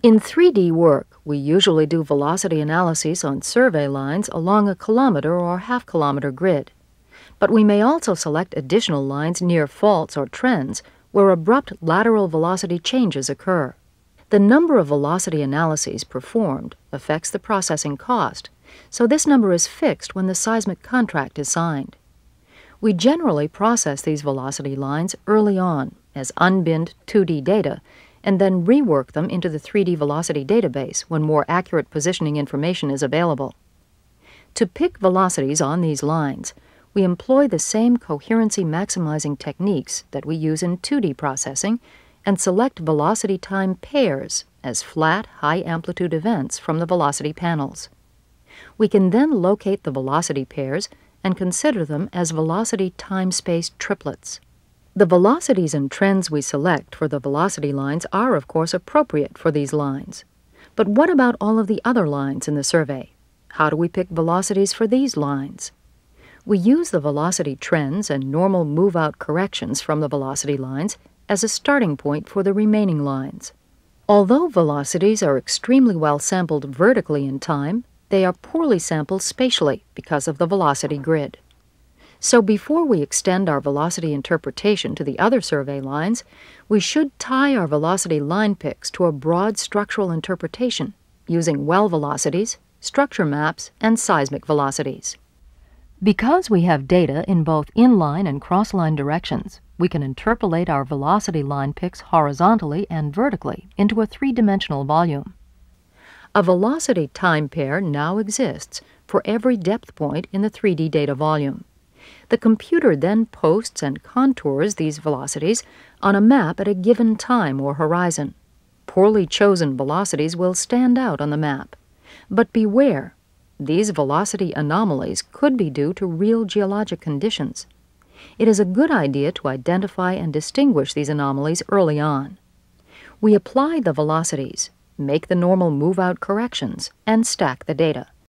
In 3D work, we usually do velocity analyses on survey lines along a kilometer or half kilometer grid. But we may also select additional lines near faults or trends where abrupt lateral velocity changes occur. The number of velocity analyses performed affects the processing cost, so this number is fixed when the seismic contract is signed. We generally process these velocity lines early on as unbinned 2D data and then rework them into the 3D velocity database when more accurate positioning information is available. To pick velocities on these lines, we employ the same coherency maximizing techniques that we use in 2D processing and select velocity time pairs as flat, high amplitude events from the velocity panels. We can then locate the velocity pairs and consider them as velocity time space triplets. The velocities and trends we select for the velocity lines are, of course, appropriate for these lines. But what about all of the other lines in the survey? How do we pick velocities for these lines? We use the velocity trends and normal move-out corrections from the velocity lines as a starting point for the remaining lines. Although velocities are extremely well sampled vertically in time, they are poorly sampled spatially because of the velocity grid. So before we extend our velocity interpretation to the other survey lines, we should tie our velocity line picks to a broad structural interpretation using well velocities, structure maps, and seismic velocities. Because we have data in both inline and crossline directions, we can interpolate our velocity line picks horizontally and vertically into a three-dimensional volume. A velocity time pair now exists for every depth point in the 3D data volume. The computer then posts and contours these velocities on a map at a given time or horizon. Poorly chosen velocities will stand out on the map. But beware, these velocity anomalies could be due to real geologic conditions. It is a good idea to identify and distinguish these anomalies early on. We apply the velocities, make the normal move-out corrections, and stack the data.